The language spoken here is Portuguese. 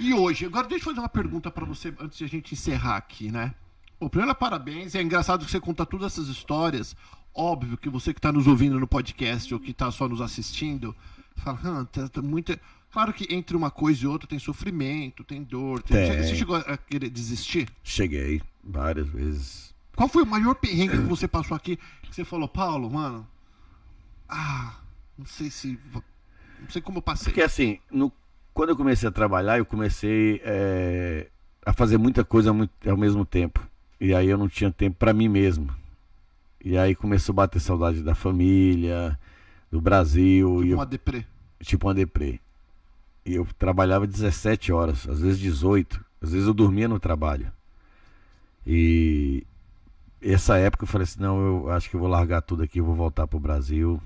E hoje, agora deixa eu fazer uma pergunta para você antes de a gente encerrar aqui, né? Bom, primeiro, parabéns. É engraçado que você conta todas essas histórias. Óbvio que você que está nos ouvindo no podcast ou que está só nos assistindo, fala, ah, tá, tá Claro que entre uma coisa e outra tem sofrimento, tem dor. Tem... Tem. Você chegou a querer desistir? Cheguei várias vezes. Qual foi o maior perrengue que você passou aqui? Que você falou, Paulo, mano, ah, não sei se. Não sei como eu passei. Porque assim, no quando eu comecei a trabalhar, eu comecei é, a fazer muita coisa ao mesmo tempo. E aí eu não tinha tempo para mim mesmo. E aí começou a bater saudade da família, do Brasil. Tipo eu, uma deprê. Tipo uma deprê. E eu trabalhava 17 horas, às vezes 18. Às vezes eu dormia no trabalho. E essa época eu falei assim, não, eu acho que eu vou largar tudo aqui, eu vou voltar pro Brasil.